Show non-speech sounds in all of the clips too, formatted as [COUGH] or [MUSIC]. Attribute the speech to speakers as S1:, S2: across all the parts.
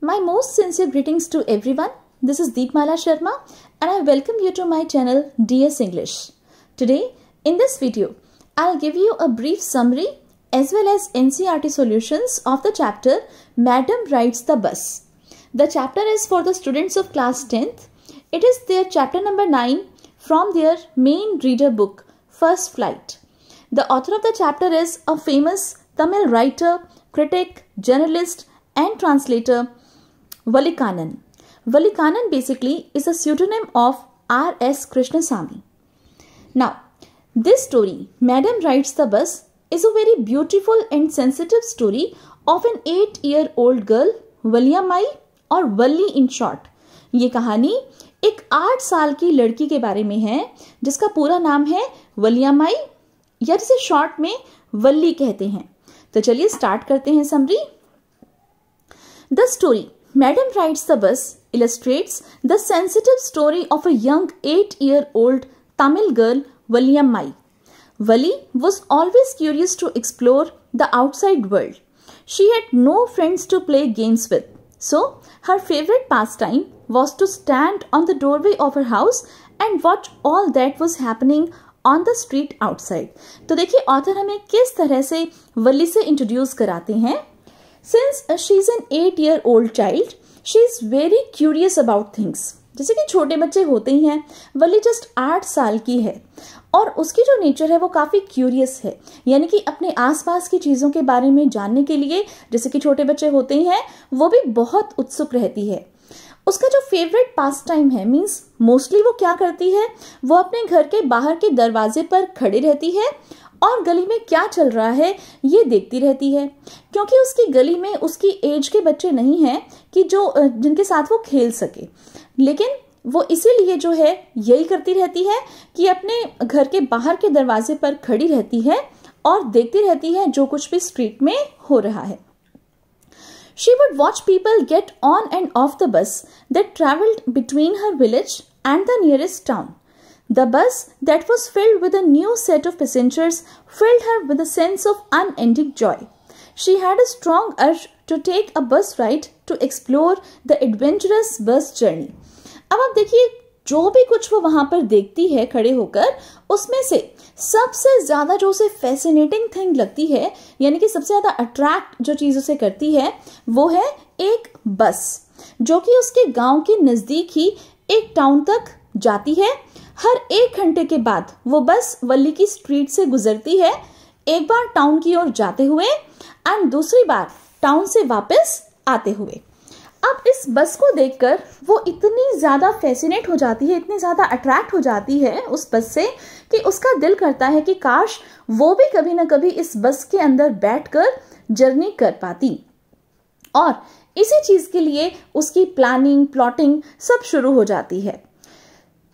S1: My most sincere greetings to everyone. This is Deepmala Sharma and I welcome you to my channel DS English. Today, in this video, I'll give you a brief summary as well as NCRT solutions of the chapter Madam Rides the Bus. The chapter is for the students of class 10th. It is their chapter number 9 from their main reader book, First Flight. The author of the chapter is a famous Tamil writer, critic, journalist and translator Valikanan. Valikanan basically is a pseudonym of R. R.S. Krishnasamy. Now, this story, Madam Rides the Bus, is a very beautiful and sensitive story of an eight year old girl, Valyamai or Valli in short. ये कहानी एक आठ साल की लड़की के बारे में है जिसका पूरा नाम है वलियामाई या जिसे शॉर्ट में वल्ली कहते हैं तो चलिए स्टार्ट करते हैं summary the story Madam Rides the Bus illustrates the sensitive story of a young 8-year-old Tamil girl Williamai. Vali was always curious to explore the outside world. She had no friends to play games with. So, her favorite pastime was to stand on the doorway of her house and watch all that was happening on the street outside. So, देखिए author हमें किस तरह से वली से introduce कराते हैं since she is an eight year old child she is very curious about things जैसे कि छोटे बच्चे होते ही हैं वली जस्ट आठ साल की है और उसकी जो नेचर है वो काफ़ी क्यूरियस है यानी कि अपने आसपास की चीज़ों के बारे में जानने के लिए जैसे कि छोटे बच्चे होते ही हैं वो भी बहुत उत्सुक रहती है उसका जो फेवरेट पास टाइम है मीन्स मोस्टली वो क्या करती है वो अपने घर के बाहर के दरवाजे पर खड़ी रहती है और गली में क्या चल रहा है ये देखती रहती है क्योंकि उसकी गली में उसकी एज के बच्चे नहीं हैं कि जो जिनके साथ वो खेल सके लेकिन वो इसीलिए जो है यही करती रहती है कि अपने घर के बाहर के दरवाजे पर खड़ी रहती है और देखती रहती है जो कुछ भी स्ट्रीट में हो रहा है she would watch people get on and off the bus that travelled between her village and the nearest town The bus that was filled with a new set of passengers filled her with a sense of unending joy. She had a strong urge to take a bus ride to explore the adventurous bus journey. अब आप देखिए जो भी कुछ वो वहां पर देखती है खड़े होकर उसमें से सबसे ज्यादा जो उसे फैसिनेटिंग थिंग लगती है यानी कि सबसे ज्यादा अट्रैक्ट जो चीज उसे करती है वो है एक बस जो कि उसके गांव के नजदीक ही एक टाउन तक जाती है हर एक घंटे के बाद वो बस वल्ली की स्ट्रीट से गुजरती है एक बार टाउन की ओर जाते हुए एंड दूसरी बार टाउन से वापस आते हुए अब इस बस को देखकर वो इतनी ज़्यादा फैसिनेट हो जाती है इतनी ज़्यादा अट्रैक्ट हो जाती है उस बस से कि उसका दिल करता है कि काश वो भी कभी ना कभी इस बस के अंदर बैठकर जर्नी कर पाती और इसी चीज़ के लिए उसकी प्लानिंग प्लॉटिंग सब शुरू हो जाती है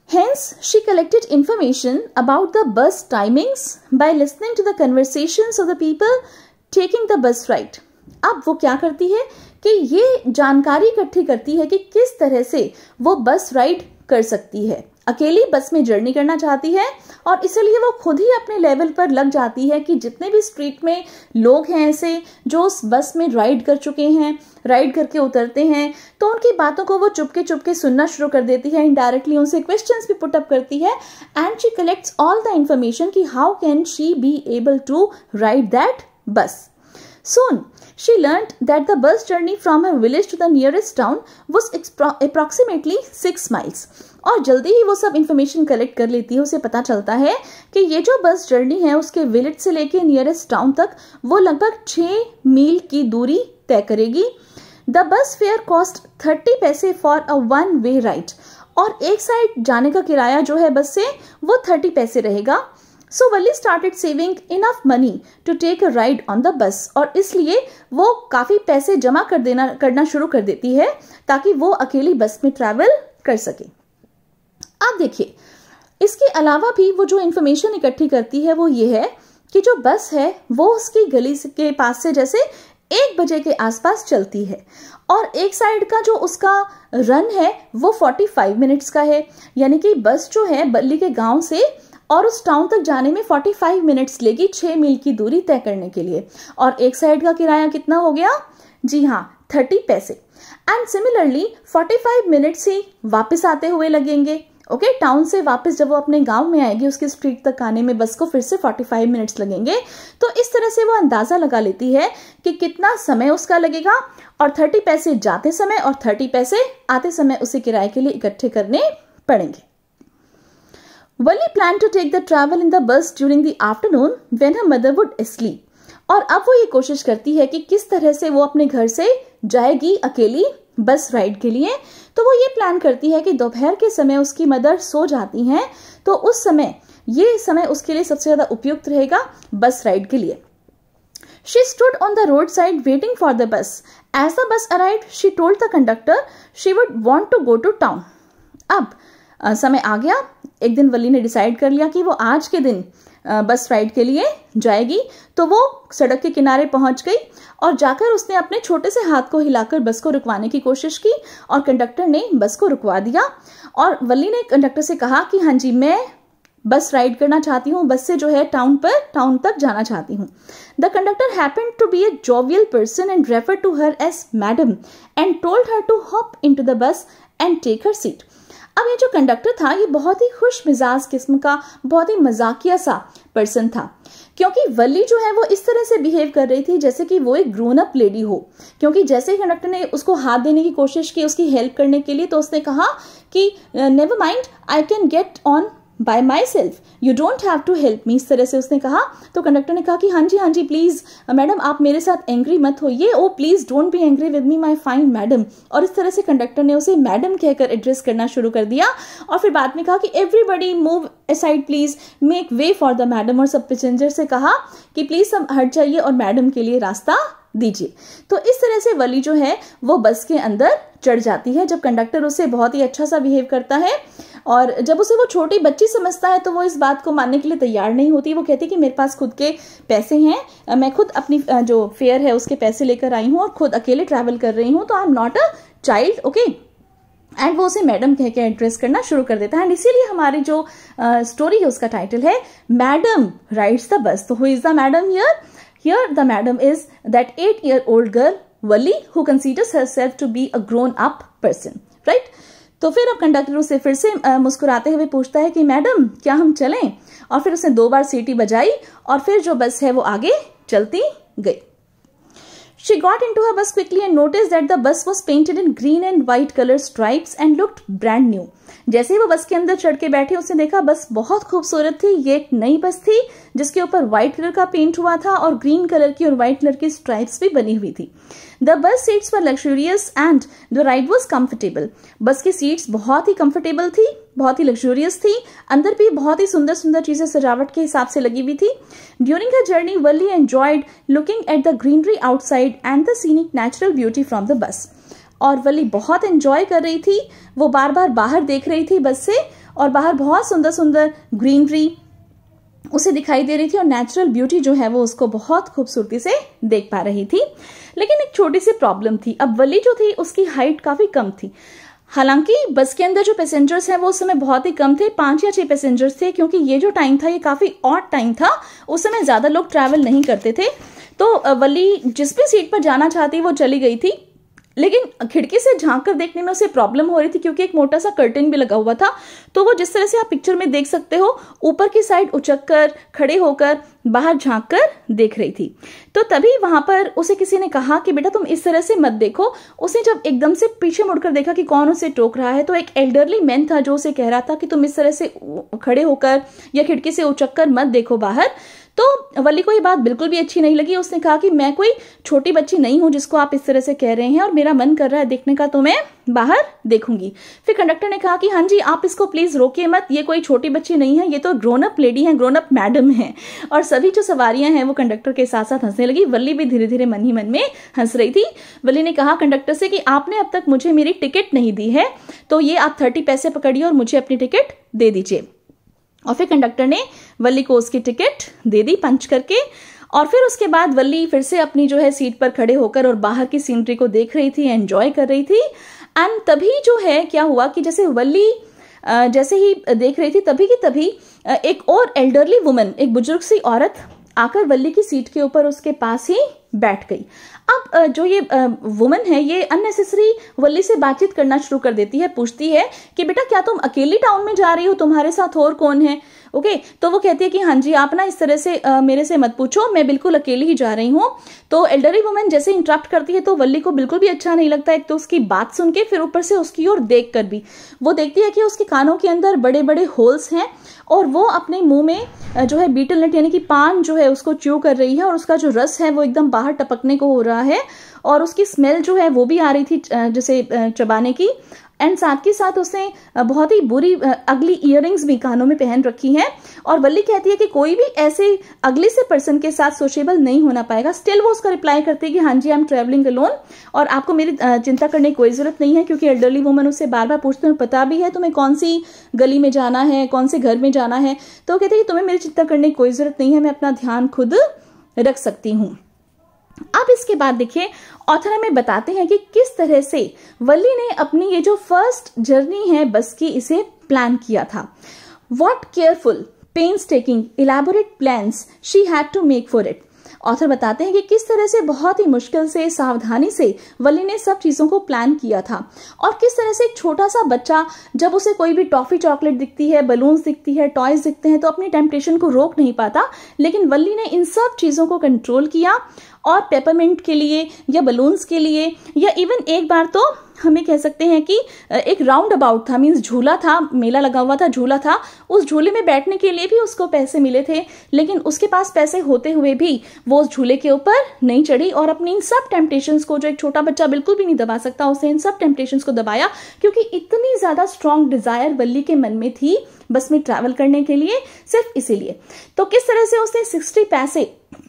S1: Hence, she collected information about the bus timings by listening to the conversations of the people taking the bus ride. अब वो क्या करती है कि ये जानकारी इकट्ठी करती है कि किस तरह से वो बस राइड कर सकती है अकेली बस में जर्नी करना चाहती है और इसलिए वो खुद ही अपने लेवल पर लग जाती है कि जितने भी स्ट्रीट में लोग हैं ऐसे जो उस बस में राइड कर चुके हैं राइड करके उतरते हैं तो उनकी बातों को वो चुपके चुपके सुनना शुरू कर देती है इनडायरेक्टली उनसे क्वेश्चन भी पुटअप करती है and she collects all the information कि how can she be able to ride that bus soon she learn that the bus journey from her village to the nearest town was approximately 6 miles. और जल्दी ही वो सब information collect कर लेती है उसे पता चलता है कि ये जो बस जर्नी है उसके विलेज से लेके नियरेस्ट टाउन तक वो लगभग छः मील की दूरी तय करेगी the bus fare cost thirty paise for a one way right और एक साइड जाने का किराया जो है बस से वो थर्टी पैसे रहेगा so Valli started saving enough money to take a ride on the bus और इसलिए वो काफ़ी पैसे जमा कर देना करना शुरू कर देती है ताकि वो अकेली बस में ट्रैवल कर सके आप देखिए इसके अलावा भी वो जो इन्फॉर्मेशन इकट्ठी करती है वो ये है कि जो बस है वो उसकी गली के पास से जैसे एक बजे के आसपास चलती है और एक साइड का जो उसका रन है वो 45 मिनट्स का है यानी कि बस जो है बल्ली के गांव से और उस टाउन तक जाने में 45 मिनट्स लेगी 6 मील की दूरी तय करने के लिए और एक साइड का किराया कितना हो गया जी हाँ थर्टी पैसे एंड सिमिलरली 45 मिनट्स ही वापस आते हुए लगेंगे ओके okay, टाउन से वापस जब वो अपने गांव में आएगी उसकी स्ट्रीट तक आने में बस को फिर से 45 मिनट्स लगेंगे तो इस तरह से वो अंदाज़ा लगा लेती है कि कितना समय उसका लगेगा और 30 पैसे जाते समय और 30 पैसे आते समय उसे किराए के लिए इकट्ठे करने पड़ेंगे Valli plan to take the travel in the bus during the afternoon when her mother would sleep और अब वो ये कोशिश करती है कि किस तरह से वो अपने घर से जाएगी अकेली बस राइड के लिए तो वो ये प्लान करती है कि दोपहर के समय उसकी मदर सो जाती हैं तो उस समय ये समय उसके लिए सबसे ज़्यादा उपयुक्त रहेगा बस राइड के लिए she stood on the road side waiting for the bus as the bus arrive she told the conductor she would want to go to town अब समय आ गया एक दिन वली ने डिसाइड कर लिया कि वो आज के दिन बस राइड के लिए जाएगी तो वो सड़क के किनारे पहुंच गई और जाकर उसने अपने छोटे से हाथ को हिलाकर बस को रुकवाने की कोशिश की और कंडक्टर ने बस को रुकवा दिया और वल्ली ने कंडक्टर से कहा कि हाँ जी मैं बस राइड करना चाहती हूँ बस से जो है टाउन पर टाउन तक जाना चाहती हूँ the conductor happen to be a jovial person and refer to her as madam and told her to hop in to the bus and take her seat अब ये जो कंडक्टर था ये बहुत ही खुश मिजाज किस्म का बहुत ही मजाकिया सा पर्सन था क्योंकि वल्ली जो है वो इस तरह से बिहेव कर रही थी जैसे कि वो एक ग्रोन अप लेडी हो क्योंकि जैसे ही कंडक्टर ने उसको हाथ देने की कोशिश की उसकी हेल्प करने के लिए तो उसने कहा कि never mind I can get on by myself you don't have to help me इस तरह से उसने कहा तो कंडक्टर ने कहा कि हाँ जी हाँ जी प्लीज़ मैडम आप मेरे साथ एंग्री मत होइए oh please don't be angry with me my fine madam और इस तरह से कंडक्टर ने उसे मैडम कहकर एड्रेस करना शुरू कर दिया और फिर बाद में कहा कि everybody move aside please make way for the madam और सब पैसेंजर से कहा कि प्लीज़ सब हट जाइए और मैडम के लिए रास्ता दीजिए तो इस तरह से वली जो है वो बस के अंदर चढ़ जाती है जब कंडक्टर उसे बहुत ही अच्छा सा बिहेव करता है और जब उसे वो छोटी बच्ची समझता है तो वो इस बात को मानने के लिए तैयार नहीं होती वो कहती कि मेरे पास खुद के पैसे हैं मैं खुद अपनी जो फेयर है उसके पैसे लेकर आई हूँ और खुद अकेले ट्रैवल कर रही हूँ तो I am not a child okay and वो उसे मैडम कह के एड्रेस करना शुरू कर देता है एंड इसीलिए हमारी जो स्टोरी है उसका टाइटल है मैडम राइड्स द बस तो who is the madam here here the madam is that 8 year old girl wally who considers herself to be a grown up person right तो फिर अब कंडक्टर उसे फिर से मुस्कुराते हुए पूछता है कि मैडम क्या हम चलें और फिर उसने दो बार सीटी बजाई और फिर जो बस है वो आगे चलती गई she got in to her bus quickly and notice that the bus was painted in green and white colour stripes and looked brand new जैसे ही वो बस के अंदर चढ़ के बैठे उसने देखा बस बहुत खूबसूरत थी ये एक नई बस थी जिसके ऊपर व्हाइट कलर का पेंट हुआ था और ग्रीन कलर की और व्हाइट कलर की स्ट्राइप्स भी बनी हुई थी the bus seats for luxurious and the ride was comfortable bus की सीट्स बहुत ही कम्फर्टेबल थी बहुत ही लग्जूरियस थी अंदर भी बहुत ही सुंदर सुंदर चीजें सजावट के हिसाब से लगी हुई थी during the journey Valli enjoyed looking at the greenery outside and the scenic natural beauty from the bus और वली बहुत इंजॉय कर रही थी वो बार बार बाहर देख रही थी बस से और बाहर बहुत सुंदर सुंदर ग्रीनरी उसे दिखाई दे रही थी और नेचुरल ब्यूटी जो है वो उसको बहुत खूबसूरती से देख पा रही थी लेकिन एक छोटी सी प्रॉब्लम थी अब वली जो थी उसकी हाइट काफी कम थी हालांकि बस के अंदर जो पैसेंजर्स हैं वो उस समय बहुत ही कम थे पांच या छह पैसेंजर्स थे क्योंकि ये जो टाइम था ये काफी ऑट टाइम था उस समय ज्यादा लोग ट्रैवल नहीं करते थे तो वली जिस भी सीट पर जाना चाहती वो चली गई थी लेकिन खिड़की से झांक कर देखने में उसे प्रॉब्लम हो रही थी क्योंकि एक मोटा सा कर्टन भी लगा हुआ था तो वो जिस तरह से आप पिक्चर में देख सकते हो ऊपर की साइड उचक कर खड़े होकर बाहर झांक कर देख रही थी तो तभी वहां पर उसे किसी ने कहा कि बेटा तुम इस तरह से मत देखो उसने जब एकदम से पीछे मुड़कर देखा कि कौन उसे टोक रहा है तो एक एल्डरली मैन था जो उसे कह रहा था कि तुम इस तरह से खड़े होकर या खिड़की से उचक कर मत देखो बाहर तो वली को ये बात बिल्कुल भी अच्छी नहीं लगी उसने कहा कि मैं कोई छोटी बच्ची नहीं हूं जिसको आप इस तरह से कह रहे हैं और मेरा मन कर रहा है देखने का तो मैं बाहर देखूंगी फिर कंडक्टर ने कहा कि हाँ जी आप इसको प्लीज रोके मत ये कोई छोटी बच्ची नहीं है ये तो ग्रोन अप लेडी है ग्रोन अप मैडम है और सभी जो सवारियां हैं वो कंडक्टर के साथ साथ हंसने लगी वल्ली भी धीरे धीरे मन ही मन में हंस रही थी वल्ली ने कहा कंडक्टर से कि आपने अब तक मुझे मेरी टिकट नहीं दी है तो ये आप थर्टी पैसे पकड़िए और मुझे अपनी टिकट दे दीजिए और फिर कंडक्टर ने वल्ली को उसकी टिकट दे दी पंच करके और फिर उसके बाद वल्ली फिर से अपनी जो है सीट पर खड़े होकर और बाहर की सीनरी को देख रही थी एंजॉय कर रही थी एंड तभी जो है क्या हुआ कि जैसे वल्ली जैसे ही देख रही थी तभी की तभी एक और एल्डरली वुमेन एक बुजुर्ग सी औरत आकर वल्ली की सीट के ऊपर उसके पास ही बैठ गई अब जो ये वुमन है ये अननेसेसरी वल्ली से बातचीत करना शुरू कर देती है पूछती है कि बेटा क्या तुम अकेली टाउन में जा रही हो तुम्हारे साथ और कौन है ओके तो वो कहती है कि हाँ जी आप ना इस तरह से आ, मेरे से मत पूछो मैं बिल्कुल अकेली ही जा रही हूँ तो एल्डरली वुमेन जैसे इंटरप्ट करती है तो वल्ली को बिल्कुल भी अच्छा नहीं लगता एक तो उसकी बात सुन के फिर ऊपर से उसकी ओर देख कर भी वो देखती है कि उसके कानों के अंदर बड़े बड़े होल्स हैं और वो अपने मुंह में जो है बीटल नट यानी कि पान जो है उसको च्यू कर रही है और उसका जो रस है वो एकदम बाहर टपकने को हो रहा है और उसकी स्मेल जो है वो भी आ रही थी जैसे चबाने की एंड साथ ही साथ उसने बहुत ही बुरी अगली इयर भी कानों में पहन रखी हैं और वल्ली कहती है कि कोई भी ऐसे अगले से पर्सन के साथ सोशेबल नहीं होना पाएगा स्टिल वो उसका रिप्लाई करती है कि हाँ जी आई एम ट्रेवलिंग अलोन और आपको मेरी चिंता करने की कोई ज़रूरत नहीं है क्योंकि एल्डरली वुमन उससे बार बार पूछते हैं पता भी है तुम्हें कौन सी गली में जाना है कौन से घर में जाना है तो कहते हैं कि तुम्हें मेरी चिंता करने की कोई ज़रूरत नहीं है मैं अपना ध्यान खुद रख सकती हूँ अब इसके बाद देखिए ऑथर हमें बताते हैं कि किस तरह से वल्ली ने अपनी ये जो फर्स्ट जर्नी है बस की इसे प्लान किया था what careful pains taking elaborate plan she had to make for it author बताते हैं कि किस तरह से बहुत ही मुश्किल से सावधानी से वली ने सब चीज़ों को प्लान किया था और किस तरह से एक छोटा सा बच्चा जब उसे कोई भी टॉफ़ी चॉकलेट दिखती है बलून्स दिखती है टॉयज दिखते हैं तो अपनी टेम्पटेशन को रोक नहीं पाता लेकिन वली ने इन सब चीज़ों को कंट्रोल किया और पेपरमेंट के लिए या बलून्स के लिए या इवन एक बार तो हमें कह सकते हैं कि एक राउंड अबाउट था मीन्स झूला था मेला लगा हुआ था झूला था उस झूले में बैठने के लिए भी उसको पैसे मिले थे लेकिन उसके पास पैसे होते हुए भी वो उस झूले के ऊपर नहीं चढ़ी और अपनी इन सब टेम्पटेशन को जो एक छोटा बच्चा बिल्कुल भी नहीं दबा सकता उसने इन सब टेम्पटेशन को दबाया क्योंकि इतनी ज़्यादा स्ट्रांग डिज़ायर बल्ली के मन में थी बस में ट्रैवल करने के लिए सिर्फ इसीलिए तो किस तरह से उसने सिक्सटी पैसे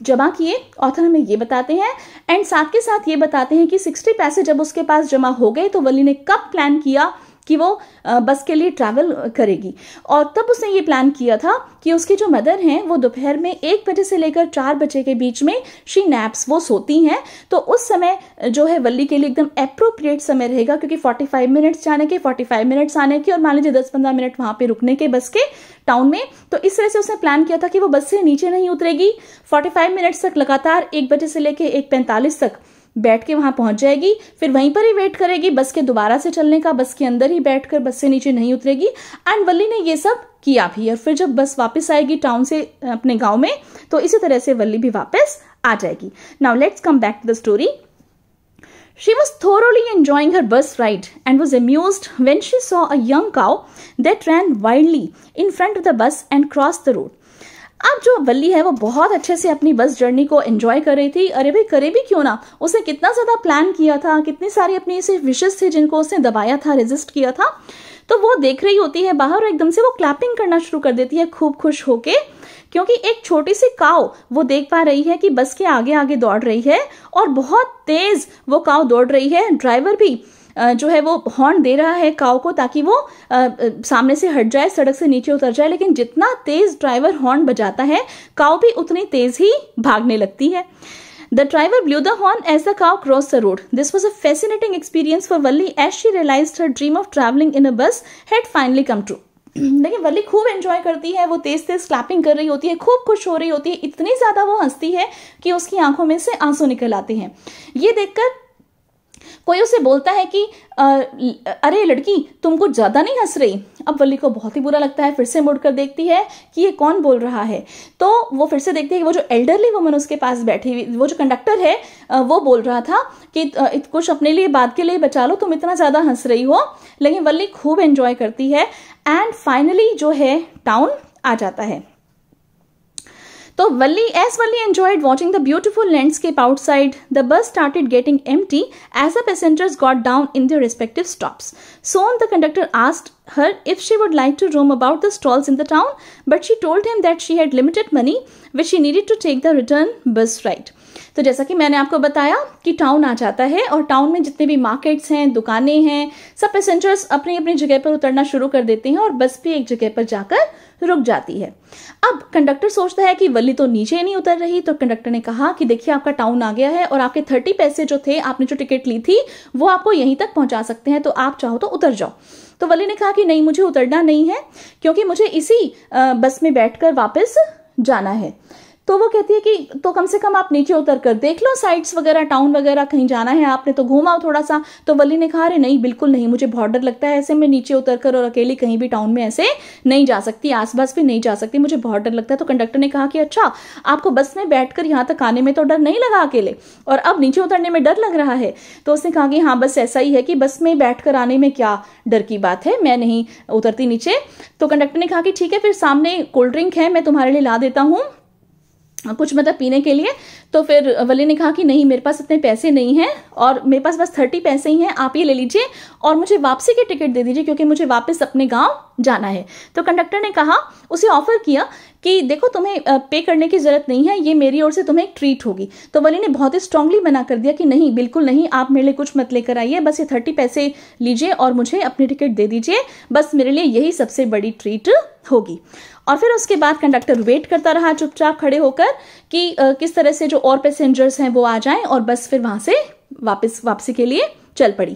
S1: जमा किए ऑथर हमें ये बताते हैं एंड साथ के साथ ये बताते हैं कि सिक्सटी पैसे जब उसके पास जमा हो गए तो वली ने कब प्लान किया कि वो बस के लिए ट्रैवल करेगी और तब उसने ये प्लान किया था कि उसकी जो मदर हैं वो दोपहर में एक बजे से लेकर चार बजे के बीच में शी नैप्स वो सोती हैं तो उस समय जो है वल्ली के लिए एकदम अप्रोप्रिएट समय रहेगा क्योंकि 45 मिनट्स जाने के 45 मिनट्स आने के और मान लीजिए 10-15 मिनट वहाँ पे रुकने के बस के टाउन में तो इस तरह से उसने प्लान किया था कि वो बस से नीचे नहीं उतरेगी फोर्टी मिनट्स तक लगातार एक बजे से लेकर एक पैंतालीस तक बैठ के वहां पहुंच जाएगी फिर वहीं पर ही वेट करेगी बस के दोबारा से चलने का बस के अंदर ही बैठकर बस से नीचे नहीं उतरेगी एंड वल्ली ने ये सब किया भी और फिर जब बस वापस आएगी टाउन से अपने गांव में तो इसी तरह से वल्ली भी वापस आ जाएगी now let's come back to the story She was thoroughly enjoying her bus ride and was amused when she saw a young cow that ran wildly in front of the bus and crossed the road. अब जो बल्ली है वो बहुत अच्छे से अपनी bus journey को एंजॉय कर रही थी अरे भाई करे भी क्यों ना उसने कितना ज़्यादा प्लान किया था कितनी सारी अपनी ऐसे विशेष थे जिनको उसने दबाया था रेजिस्ट किया था तो वो देख रही होती है बाहर और एकदम से वो क्लैपिंग करना शुरू कर देती है खूब खुश होके क्योंकि एक छोटी सी काव वो देख पा रही है कि बस के आगे आगे दौड़ रही है और बहुत तेज वो काव दौड़ रही है ड्राइवर भी जो है वो हॉर्न दे रहा है काउ को ताकि वो सामने से हट जाए सड़क से नीचे उतर जाए लेकिन जितना तेज ड्राइवर हॉर्न बजाता है काउ भी उतनी तेज ही भागने लगती है The driver blew the horn as the cow crossed the road. This was a fascinating experience for Valli as she realized her dream of traveling in a bus had finally come true. लेकिन [CLEARS THROAT] वल्ली खूब enjoy करती है वो तेज तेज clapping कर रही होती है खूब खुश हो रही होती है इतनी ज़्यादा वो हंसती है कि उसकी आंखों में से आंसू निकल आते हैं ये देखकर कोई उसे बोलता है कि आ, अरे लड़की तुम कुछ ज़्यादा नहीं हंस रही अब वली को बहुत ही बुरा लगता है फिर से मुड़कर देखती है कि ये कौन बोल रहा है तो वो फिर से देखती है कि वो जो एल्डरली वुमन उसके पास बैठी हुई वो जो कंडक्टर है वो बोल रहा था कि कुछ अपने लिए बात के लिए बचा लो तुम इतना ज़्यादा हंस रही हो लेकिन वल्ली खूब एंजॉय करती है एंड फाइनली जो है टाउन आ जाता है So Valli, as Valli enjoyed watching the beautiful landscape outside, the bus started getting empty as the passengers got down in their respective stops. Soon the conductor asked her if she would like to roam about the stalls in the town, but she told him that she had limited money which she needed to take the return bus ride. तो जैसा कि मैंने आपको बताया कि town आ जाता है और टाउन में जितने भी मार्केट्स हैं दुकानें हैं सब पैसेंजर्स अपनी अपनी जगह पर उतरना शुरू कर देते हैं और बस भी एक जगह पर जाकर रुक जाती है अब कंडक्टर सोचता है कि वल्ली तो नीचे नहीं उतर रही तो कंडक्टर ने कहा कि देखिए आपका टाउन आ गया है और आपके थर्टी पैसे जो थे आपने जो टिकट ली थी वो आपको यहीं तक पहुंचा सकते हैं तो आप चाहो तो उतर जाओ तो वली ने कहा कि नहीं मुझे उतरना नहीं है क्योंकि मुझे इसी बस में बैठकर वापस जाना है तो वो कहती है कि तो कम से कम आप नीचे उतर कर देख लो साइट्स वगैरह टाउन वगैरह कहीं जाना है आपने तो घूमाओ थोड़ा सा तो वली ने कहा अरे नहीं बिल्कुल नहीं मुझे बहुत डर लगता है ऐसे मैं नीचे उतर कर और अकेली कहीं भी टाउन में ऐसे नहीं जा सकती आसपास भी नहीं जा सकती मुझे बहुत डर लगता है तो कंडक्टर ने कहा कि अच्छा आपको बस में बैठ कर यहाँ तक आने में तो डर नहीं लगा अकेले और अब नीचे उतरने में डर लग रहा है तो उसने कहा कि हाँ बस ऐसा ही है कि बस में बैठ कर आने में क्या डर की बात है मैं नहीं उतरती नीचे तो कंडक्टर ने कहा कि ठीक है फिर सामने कोल्ड ड्रिंक है मैं तुम्हारे लिए ला देता हूँ कुछ मतलब पीने के लिए तो फिर वली ने कहा कि नहीं मेरे पास इतने पैसे नहीं हैं और मेरे पास बस थर्टी पैसे ही हैं आप ये ले लीजिए और मुझे वापसी की टिकट दे दीजिए क्योंकि मुझे वापस अपने गांव जाना है तो कंडक्टर ने कहा उसे ऑफर किया कि देखो तुम्हें पे करने की ज़रूरत नहीं है ये मेरी ओर से तुम्हें एक ट्रीट होगी तो वली ने बहुत ही स्ट्रांगली मना कर दिया कि नहीं बिल्कुल नहीं आप मेरे लिए कुछ मत लेकर आइए बस ये थर्टी पैसे लीजिए और मुझे अपनी टिकट दे दीजिए बस मेरे लिए यही सबसे बड़ी ट्रीट होगी और फिर उसके बाद कंडक्टर वेट करता रहा चुपचाप खड़े होकर कि किस तरह से जो और पैसेंजर्स हैं वो आ जाएं और बस फिर वहाँ से वापस वापसी के लिए चल पड़ी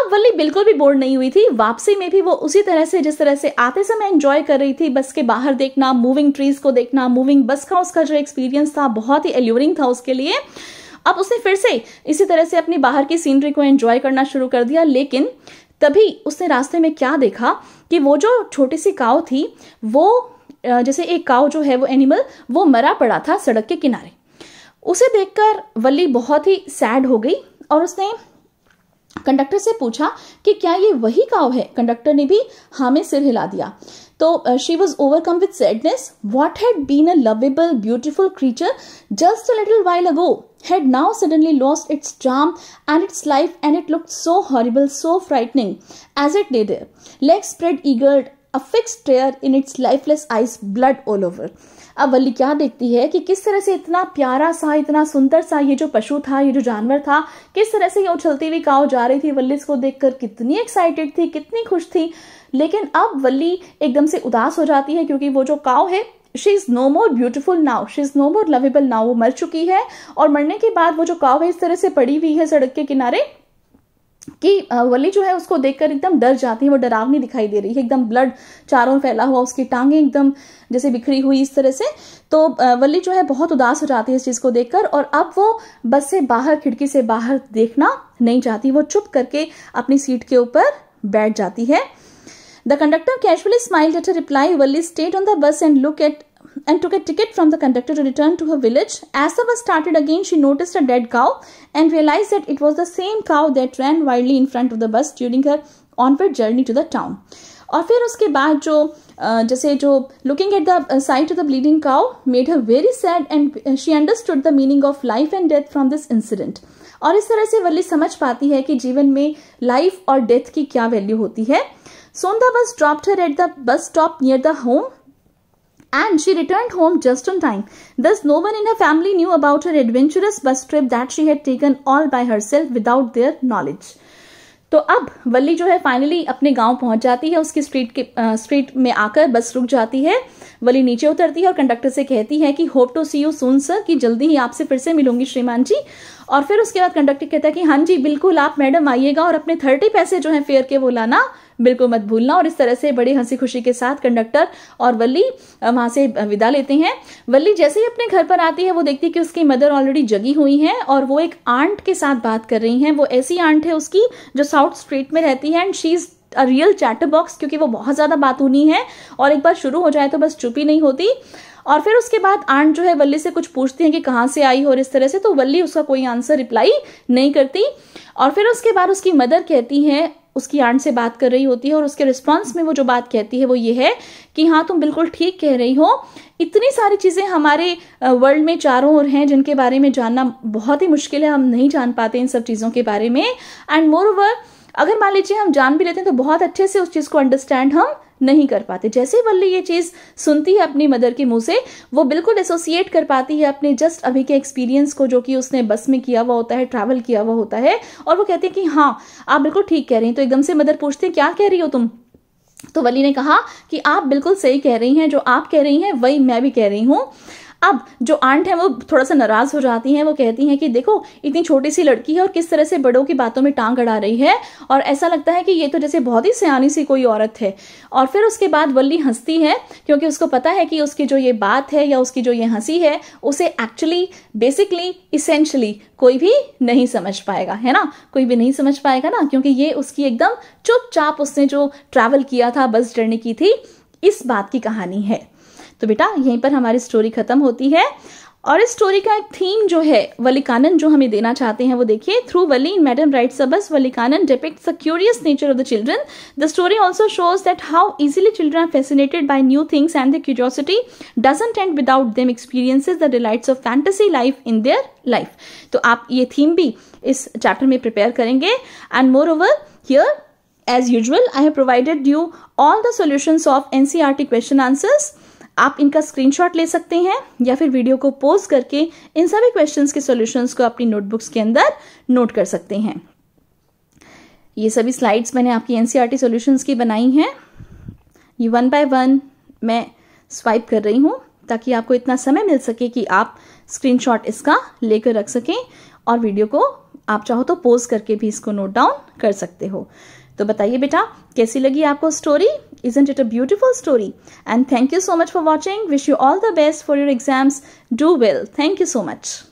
S1: अब वल्ली बिल्कुल भी बोर्ड नहीं हुई थी वापसी में भी वो उसी तरह से जिस तरह से आते समय एंजॉय कर रही थी बस के बाहर देखना मूविंग ट्रीज को देखना मूविंग बस का उसका जो एक्सपीरियंस था बहुत ही एल्यूरिंग था उसके लिए अब उसने फिर से इसी तरह से अपनी बाहर की सीनरी को एंजॉय करना शुरू कर दिया लेकिन तभी उसने रास्ते में क्या देखा कि वो जो छोटी सी काव थी वो जैसे एक काव जो है वो एनिमल वो मरा पड़ा था सड़क के किनारे उसे देखकर वल्ली बहुत ही सैड हो गई और उसने कंडक्टर से पूछा कि क्या ये वही काव है कंडक्टर ने भी हामे सिर हिला दिया तो she was overcome with sadness what had been a lovable beautiful creature just a little while ago had now suddenly lost its charm and its life and it look so horrible so frightening as it lay there legs spread eagled a fix stare in its lifeless eyes blood all over अब वल्ली क्या देखती है कि किस तरह से इतना प्यारा सा इतना सुंदर सा ये जो पशु था ये जो जानवर था किस तरह से ये उछलती हुई काव जा रही थी वल्ली इसको देखकर कितनी एक्साइटेड थी कितनी खुश थी लेकिन अब वल्ली एकदम से उदास हो जाती है क्योंकि वो जो काव है she is no more beautiful now she is no more lovable now वो मर चुकी है और मरने के बाद वो जो काव है इस तरह से पड़ी हुई है सड़क के किनारे कि वली जो है उसको देखकर एकदम डर जाती है वो डरावनी दिखाई दे रही है एकदम ब्लड चारों फैला हुआ उसकी टांगे एकदम जैसे बिखरी हुई इस तरह से तो वली जो है बहुत उदास हो जाती है इस चीज़ को देखकर और अब वो बस से बाहर खिड़की से बाहर देखना नहीं चाहती वो चुप करके अपनी सीट के ऊपर बैठ जाती है the conductor casually smile at her reply. Wally stayed on the bus and looked and took a ticket from the conductor to return to her village. As the bus started again, she noticed a dead cow and realized that it was the same cow that ran wildly in front of the bus during her onward journey to the town. और फिर उसके बाद जो जैसे जो looking at the sight of the bleeding cow made her very sad and she understood the meaning of life and death from this incident. और इस तरह से वर्ली समझ पाती है कि जीवन में life और death की क्या value होती है. सोंदा बस dropped her at the bus stop near the home and she returned home just on time. Thus, no one in her family knew about her adventurous bus trip that she had taken all by herself without their knowledge. तो अब वल्ली जो है finally अपने गांव पहुंच जाती है उसकी स्ट्रीट के स्ट्रीट में आकर बस रुक जाती है वली नीचे उतरती है और कंडक्टर से कहती है कि hope to see you soon sir कि जल्दी ही आपसे फिर से मिलूंगी श्रीमान जी और फिर उसके बाद कंडक्टर कहता है कि हाँ जी बिल्कुल आप मैडम आइएगा और अपने थर्टी पैसे जो है फेयर के वो लाना बिल्कुल मत भूलना और इस तरह से बड़ी हंसी खुशी के साथ कंडक्टर और वल्ली वहाँ से विदा लेते हैं वल्ली जैसे ही अपने घर पर आती है वो देखती है कि उसकी मदर ऑलरेडी जगी हुई हैं और वो एक आंट के साथ बात कर रही हैं वो ऐसी आंट है उसकी जो साउथ स्ट्रीट में रहती है and she is a real chatter box क्योंकि वो बहुत ज़्यादा बात होनी है और एक बार शुरू हो जाए तो बस चुप ही नहीं होती और फिर उसके बाद आंट जो है वल्ली से कुछ पूछती हैं कि कहाँ से आई हो और इस तरह से तो वल्ली उसका कोई आंसर रिप्लाई नहीं करती और फिर उसके बाद उसकी मदर कहती है उसकी आंट से बात कर रही होती है और उसके रिस्पॉन्स में वो जो बात कहती है वो ये है कि हाँ तुम बिल्कुल ठीक कह रही हो इतनी सारी चीज़ें हमारे वर्ल्ड में चारों ओर हैं जिनके बारे में जानना बहुत ही मुश्किल है हम नहीं जान पाते इन सब चीज़ों के बारे में एंड मोर ओवर अगर मान लीजिए हम जान भी लेते हैं तो बहुत अच्छे से उस चीज़ को अंडरस्टैंड हम नहीं कर पाते जैसे ही वल्ली ये चीज़ सुनती है अपनी मदर के मुंह से वो बिल्कुल एसोसिएट कर पाती है अपने जस्ट अभी के एक्सपीरियंस को जो कि उसने बस में किया हुआ होता है ट्रैवल किया हुआ होता है और वो कहती है कि हाँ आप बिल्कुल ठीक कह रही हैं तो एकदम से मदर पूछते हैं क्या कह रही हो तुम तो वली ने कहा कि आप बिल्कुल सही कह रही हैं जो आप कह रही हैं वही मैं भी कह रही हूँ अब जो आंट है वो थोड़ा सा नाराज हो जाती हैं वो कहती हैं कि देखो इतनी छोटी सी लड़की है और किस तरह से बड़ों की बातों में टांग अड़ा रही है और ऐसा लगता है कि ये तो जैसे बहुत ही सियानी सी कोई औरत है और फिर उसके बाद वल्ली हंसती है क्योंकि उसको पता है कि उसकी जो ये बात है या उसकी जो ये हंसी है उसे एक्चुअली बेसिकली इसेंशली कोई भी नहीं समझ पाएगा है ना कोई भी नहीं समझ पाएगा ना क्योंकि ये उसकी एकदम चुपचाप उसने जो ट्रैवल किया था बस जर्नी की थी इस बात की कहानी है तो बेटा यहीं पर हमारी स्टोरी खत्म होती है और इस स्टोरी का एक थीम जो है वलिकानन जो हमें देना चाहते हैं वो देखिए through Valli in madam right सबस वलिकानन depicts the curious nature of the children the story also shows that how easily children are fascinated by new things and the curiosity doesn't end without them experiences the delights of fantasy life in their life तो आप ये theme भी इस chapter में prepare करेंगे and moreover here as usual I have provided you all the solutions of an question answers आप इनका screenshot ले सकते हैं या फिर वीडियो को पोज करके इन सभी क्वेश्चन के सोल्यूशंस को अपनी नोटबुक्स के अंदर नोट कर सकते हैं ये सभी स्लाइड्स मैंने आपकी एनसीईआरटी सॉल्यूशंस e की बनाई हैं ये वन बाय वन मैं स्वाइप कर रही हूं ताकि आपको इतना समय मिल सके कि आप स्क्रीन इसका लेकर रख सकें और वीडियो को आप चाहो तो पोज करके भी इसको नोट डाउन कर सकते हो तो बताइए बेटा कैसी लगी आपको story Isn't it a beautiful story? And thank you so much for watching. Wish you all the best for your exams. Do well. Thank you so much.